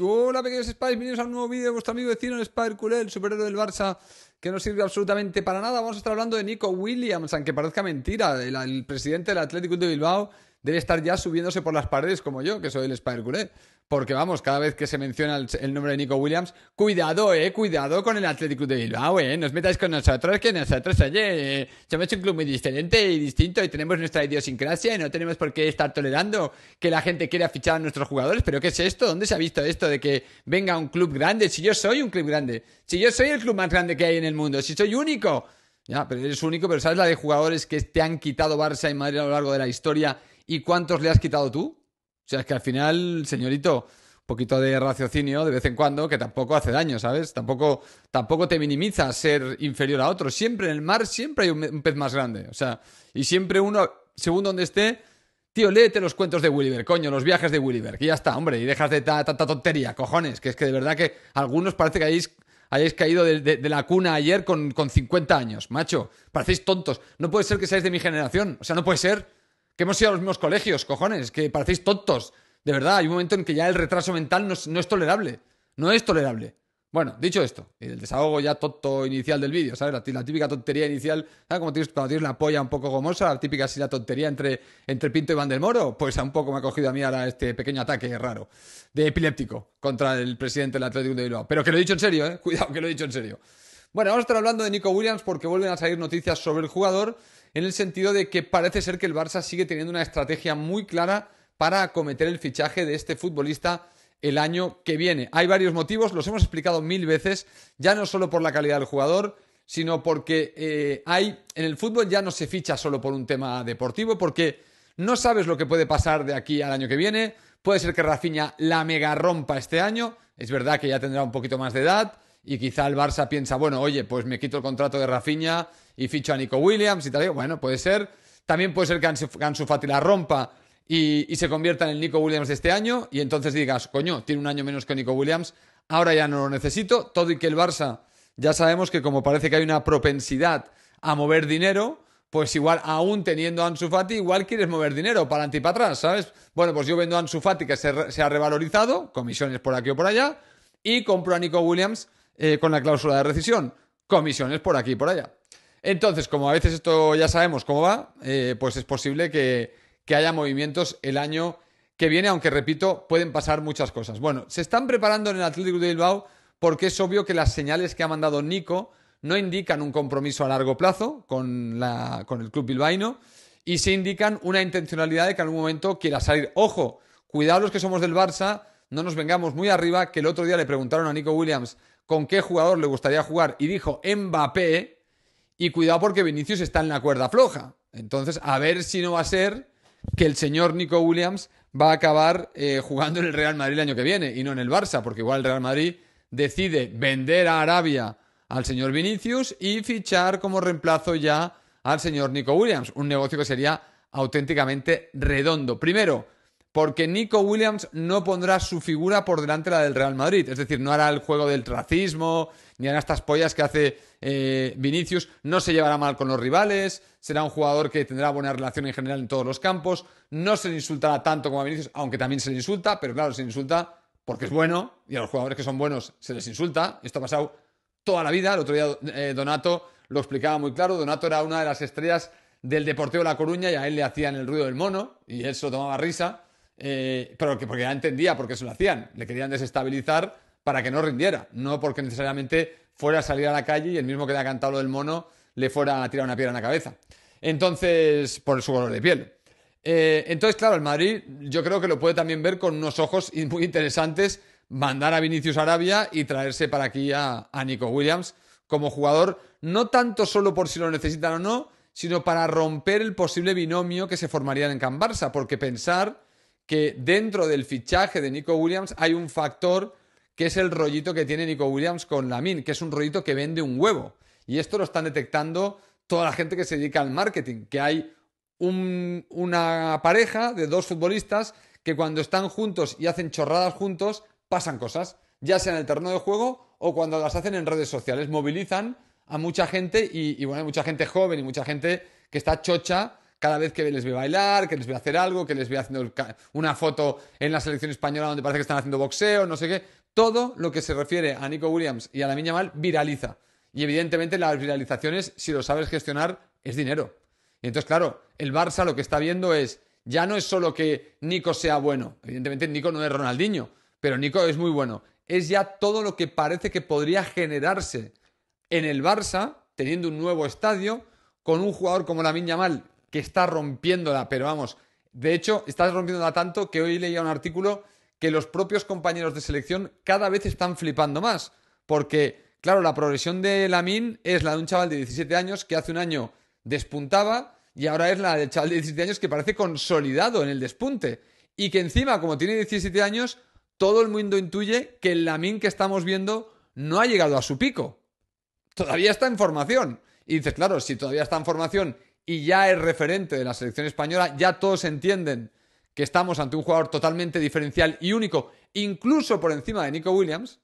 Hola pequeños Spice, bienvenidos a un nuevo vídeo de vuestro amigo vecino el Spider Culé, el superhéroe del Barça, que no sirve absolutamente para nada. Vamos a estar hablando de Nico Williams, aunque parezca mentira, el, el presidente del Atlético de Bilbao, debe estar ya subiéndose por las paredes como yo, que soy el Spider culé. Porque vamos, cada vez que se menciona el, nombre de Nico Williams, cuidado, eh, cuidado con el Atlético de Bilbao, eh, nos metáis con nosotros, que nosotros, oye, eh, somos un club muy diferente y distinto y tenemos nuestra idiosincrasia y no tenemos por qué estar tolerando que la gente quiera fichar a nuestros jugadores, pero ¿qué es esto? ¿Dónde se ha visto esto de que venga un club grande? Si yo soy un club grande, si yo soy el club más grande que hay en el mundo, si soy único, ya, pero eres único, pero ¿sabes la de jugadores que te han quitado Barça y Madrid a lo largo de la historia ¿Y cuántos le has quitado tú? O sea, es que al final, señorito, un poquito de raciocinio de vez en cuando, que tampoco hace daño, ¿sabes? Tampoco, tampoco te minimiza ser inferior a otro. Siempre en el mar, siempre hay un, pez más grande. O sea, y siempre uno, según donde esté, tío, léete los cuentos de Willyver, coño, los viajes de Willyver, que ya está, hombre, y dejas de tanta tontería, cojones, que es que de verdad que algunos parece que hayáis, caído de, la cuna ayer con, con 50 años, macho, parecéis tontos. No puede ser que seáis de mi generación, o sea, no puede ser que hemos ido a los mismos colegios, cojones, que parecéis tontos. De verdad, hay un momento en que ya el retraso mental no es, tolerable. No es tolerable. Bueno, dicho esto, el desahogo ya tonto inicial del vídeo, ¿sabes? La, típica tontería inicial, ¿sabes? Como tienes, cuando tienes la polla un poco gomosa, la típica así la tontería entre, Pinto y Van del Moro, pues a un poco me ha cogido a mí ahora este pequeño ataque raro de epiléptico contra el presidente del Atlético de Bilbao. Pero que lo he dicho en serio, ¿eh? Cuidado, que lo he dicho en serio. Bueno, vamos a estar hablando de Nico Williams porque vuelven a salir noticias sobre el jugador en el sentido de que parece ser que el Barça sigue teniendo una estrategia muy clara para acometer el fichaje de este futbolista el año que viene. Hay varios motivos, los hemos explicado mil veces, ya no solo por la calidad del jugador, sino porque eh, hay en el fútbol ya no se ficha solo por un tema deportivo, porque no sabes lo que puede pasar de aquí al año que viene. Puede ser que Rafinha la mega rompa este año, es verdad que ya tendrá un poquito más de edad, y quizá el Barça piensa, bueno, oye, pues me quito el contrato de Rafinha y ficho a Nico Williams y tal. Bueno, puede ser. También puede ser que Ansu, Fati la rompa y, se convierta en el Nico Williams de este año y entonces digas, coño, tiene un año menos que Nico Williams, ahora ya no lo necesito. Todo y que el Barça, ya sabemos que como parece que hay una propensidad a mover dinero, pues igual aún teniendo a Ansu Fati, igual quieres mover dinero para adelante y para atrás, ¿sabes? Bueno, pues yo vendo a Ansu Fati que se ha revalorizado, comisiones por aquí o por allá, y compro a Nico Williams eh, con la cláusula de rescisión, comisiones por aquí y por allá. Entonces, como a veces esto ya sabemos cómo va, eh, pues es posible que, haya movimientos el año que viene, aunque repito, pueden pasar muchas cosas. Bueno, se están preparando en el Atlético de Bilbao porque es obvio que las señales que ha mandado Nico no indican un compromiso a largo plazo con, la, con el club bilbaíno y se indican una intencionalidad de que en algún momento quiera salir. Ojo, cuidado los que somos del Barça, no nos vengamos muy arriba, que el otro día le preguntaron a Nico Williams con qué jugador le gustaría jugar y dijo Mbappé. Y cuidado porque Vinicius está en la cuerda floja. Entonces, a ver si no va a ser que el señor Nico Williams va a acabar eh, jugando en el Real Madrid el año que viene y no en el Barça, porque igual el Real Madrid decide vender a Arabia al señor Vinicius y fichar como reemplazo ya al señor Nico Williams. Un negocio que sería auténticamente redondo. Primero, porque Nico Williams no pondrá su figura por delante de la del Real Madrid. Es decir, no hará el juego del racismo, ni hará estas pollas que hace eh, Vinicius. No se llevará mal con los rivales, será un jugador que tendrá buena relación en general en todos los campos. No se le insultará tanto como a Vinicius, aunque también se le insulta, pero claro, se le insulta porque es bueno y a los jugadores que son buenos se les insulta. Esto ha pasado toda la vida. El otro día eh, Donato lo explicaba muy claro. Donato era una de las estrellas del Deportivo La Coruña y a él le hacían el ruido del mono y él se lo tomaba risa eh, pero que porque ya entendía por qué se lo hacían. Le querían desestabilizar para que no rindiera, no porque necesariamente fuera a salir a la calle y el mismo que le ha cantado lo del mono le fuera a tirar una piedra en la cabeza. Entonces, por su color de piel. Eh, entonces, claro, el Madrid yo creo que lo puede también ver con unos ojos muy interesantes, mandar a Vinicius Arabia y traerse para aquí a, Nico Williams como jugador, no tanto solo por si lo necesitan o no, sino para romper el posible binomio que se formaría en Can Barça, porque pensar que dentro del fichaje de Nico Williams hay un factor que es el rollito que tiene Nico Williams con Lamin, que es un rollito que vende un huevo. Y esto lo están detectando toda la gente que se dedica al marketing, que hay una pareja de dos futbolistas que cuando están juntos y hacen chorradas juntos, pasan cosas, ya sea en el terreno de juego o cuando las hacen en redes sociales, movilizan a mucha gente y, y bueno, hay mucha gente joven y mucha gente que está chocha cada vez que les veo bailar, que les veo hacer algo, que les veo haciendo una foto en la selección española donde parece que están haciendo boxeo, no sé qué. Todo lo que se refiere a Nico Williams y a la Mal viraliza. Y evidentemente las viralizaciones, si lo sabes gestionar, es dinero. Y entonces, claro, el Barça lo que está viendo es, ya no es solo que Nico sea bueno, evidentemente Nico no es Ronaldinho, pero Nico es muy bueno, es ya todo lo que parece que podría generarse en el Barça, teniendo un nuevo estadio, con un jugador como la Mal que está rompiéndola, pero vamos, de hecho, está rompiéndola tanto que hoy leía un artículo que los propios compañeros de selección cada vez están flipando más, porque, claro, la progresión de Lamin es la de un chaval de 17 años que hace un año despuntaba y ahora es la del chaval de 17 años que parece consolidado en el despunte y que encima, como tiene 17 años, todo el mundo intuye que el Lamin que estamos viendo no ha llegado a su pico. Todavía está en formación. Y dices, claro, si todavía está en formación y ya es referente de la selección española, ya todos entienden que estamos ante un jugador totalmente diferencial y único, incluso por encima de Nico Williams.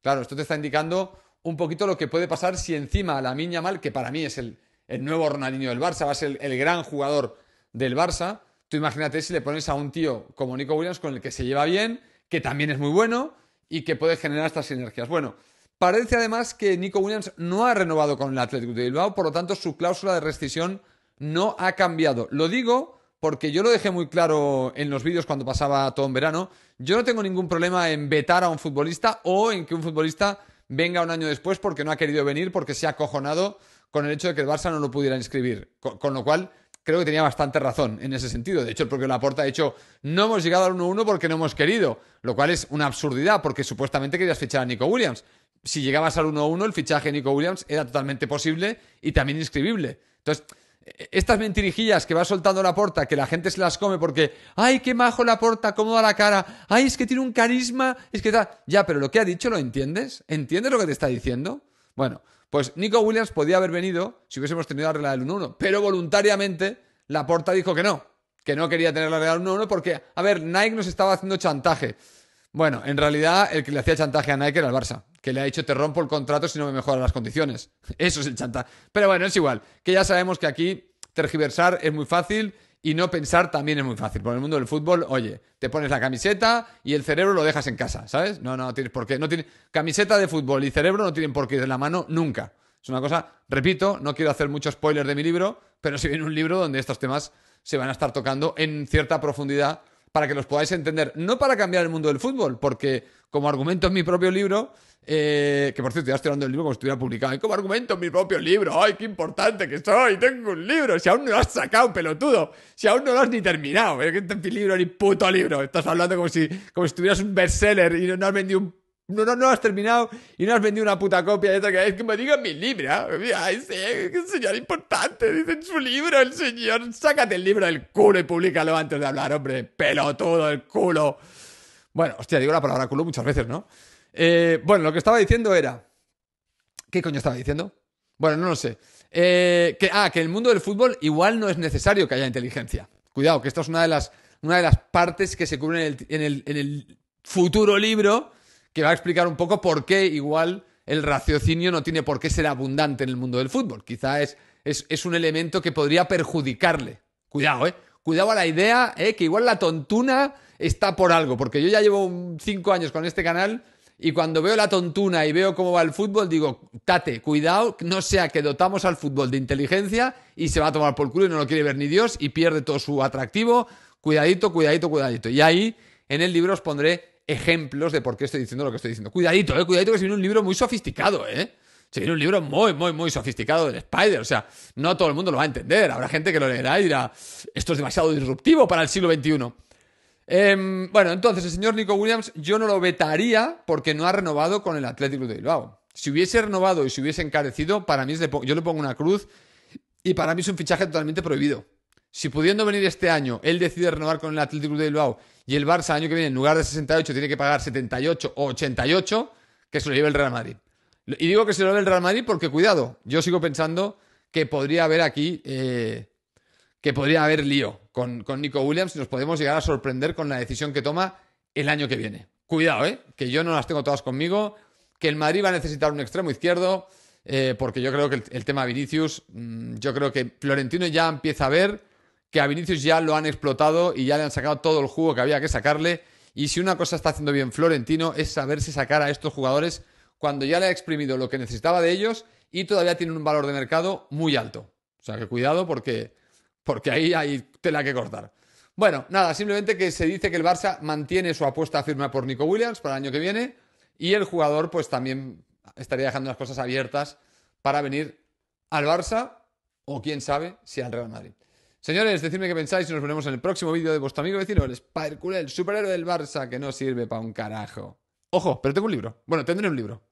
Claro, esto te está indicando un poquito lo que puede pasar si encima a la Miña Mal, que para mí es el, nuevo Ronaldinho del Barça, va a ser el, gran jugador del Barça, tú imagínate si le pones a un tío como Nico Williams con el que se lleva bien, que también es muy bueno y que puede generar estas sinergias. Bueno, Parece además que Nico Williams no ha renovado con el Athletic de Bilbao, por lo tanto su cláusula de rescisión no ha cambiado. Lo digo porque yo lo dejé muy claro en los vídeos cuando pasaba todo en verano. Yo no tengo ningún problema en vetar a un futbolista o en que un futbolista venga un año después porque no ha querido venir, porque se ha acojonado con el hecho de que el Barça no lo pudiera inscribir. Con, lo cual, creo que tenía bastante razón en ese sentido. De hecho, el propio Laporta ha dicho, no hemos llegado al 1-1 porque no hemos querido, lo cual es una absurdidad porque supuestamente querías fichar a Nico Williams si llegabas al 1-1, el fichaje de Nico Williams era totalmente posible y también inscribible. Entonces, e-, estas mentirijillas que va soltando la porta, que la gente se las come porque, ay, qué majo la porta, cómo da la cara, ay, es que tiene un carisma, es que tal. Ya, pero lo que ha dicho lo entiendes, entiendes lo que te está diciendo. Bueno, pues Nico Williams podía haber venido si hubiésemos tenido la regla del 1-1, pero voluntariamente la porta dijo que no, que no quería tener la regla del 1-1 porque, a ver, Nike nos estaba haciendo chantaje. Bueno, en realidad el que le hacía chantaje a Nike era el Barça, que le ha dicho te rompo el contrato si no me mejora las condiciones. Eso es el chantaje. Pero bueno, es igual, que ya sabemos que aquí tergiversar es muy fácil y no pensar también es muy fácil. Por el mundo del fútbol, oye, te pones la camiseta y el cerebro lo dejas en casa, ¿sabes? No, no tienes por qué. No tiene, camiseta de fútbol y cerebro no tienen por qué ir de la mano nunca. Es una cosa, repito, no quiero hacer muchos spoilers de mi libro, pero si viene un libro donde estos temas se van a estar tocando en cierta profundidad para que los podáis entender. No para cambiar el mundo del fútbol, porque como argumento en mi propio libro, eh, que por cierto ya estoy hablando del libro como si estuviera publicado, como argumento en mi propio libro, ¡ay, qué importante que soy! Tengo un libro, si aún no lo has sacado, pelotudo, si aún no lo has ni terminado, es ¿eh? que este libro ni puto libro, estás hablando como si, como si un bestseller y no has vendido un no, no, no has terminado y no has vendido una puta copia de otra que es que me diga mi libro. Ay, sí, señor importante. en su libro, el señor. Sácate el libro del culo y públicalo antes de hablar, hombre. Pelotudo, el culo. Bueno, hostia, digo la palabra culo muchas veces, ¿no? Eh, bueno, lo que estaba diciendo era. ¿Qué coño estaba diciendo? Bueno, no lo sé. Eh, que, ah, que en el mundo del fútbol igual no es necesario que haya inteligencia. Cuidado, que esta es una de las, una de las partes que se cubren en el futuro libro que va a explicar un poco por qué igual el raciocinio no tiene por qué ser abundante en el mundo del fútbol. Quizá es, es, un elemento que podría perjudicarle. Cuidado, ¿eh? Cuidado a la idea, ¿eh? Que igual la tontuna está por algo, porque yo ya llevo cinco años con este canal y cuando veo la tontuna y veo cómo va el fútbol, digo, tate, cuidado, no sea que dotamos al fútbol de inteligencia y se va a tomar por culo y no lo quiere ver ni Dios y pierde todo su atractivo. Cuidadito, cuidadito, cuidadito. Y ahí en el libro os pondré ejemplos de por qué estoy diciendo lo que estoy diciendo. Cuidadito, eh, cuidadito que se viene un libro muy sofisticado, ¿eh? Se viene un libro muy, muy, muy sofisticado del Spider. O sea, no todo el mundo lo va a entender. Habrá gente que lo leerá y dirá, esto es demasiado disruptivo para el siglo XXI. Em, bueno, entonces el señor Nico Williams yo no lo vetaría porque no ha renovado con el Atlético de Bilbao. Si hubiese renovado y se hubiese encarecido, para mí yo le pongo una cruz y para mí es un fichaje totalmente prohibido. Si pudiendo venir este año, él decide renovar con el Atlético de Bilbao y el Barça el año que viene, en lugar de 68, tiene que pagar 78 o 88, que se lo lleve el Real Madrid. Y digo que se lo lleve el Real Madrid porque, cuidado, yo sigo pensando que podría haber aquí, eh, que podría haber lío con, Nico Williams y nos podemos llegar a sorprender con la decisión que toma el año que viene. Cuidado, ¿eh? que yo no las tengo todas conmigo, que el Madrid va a necesitar un extremo izquierdo, eh, porque yo creo que el, tema Vinicius, mm, yo creo que Florentino ya empieza a ver que a Vinicius ya lo han explotado y ya le han sacado todo el jugo que había que sacarle. Y si una cosa está haciendo bien Florentino es saberse sacar a estos jugadores cuando ya le ha exprimido lo que necesitaba de ellos y todavía tienen un valor de mercado muy alto. O sea que cuidado porque, porque ahí hay tela que cortar. Bueno, nada, simplemente que se dice que el Barça mantiene su apuesta firme por Nico Williams para el año que viene y el jugador pues también estaría dejando las cosas abiertas para venir al Barça o quién sabe si al Real Madrid. Señores, decidme qué pensáis y nos veremos en el próximo vídeo de vuestro amigo vecino, el Spider el superhéroe del Barça que no sirve para un carajo. Ojo, pero tengo un libro. Bueno, tendré un libro.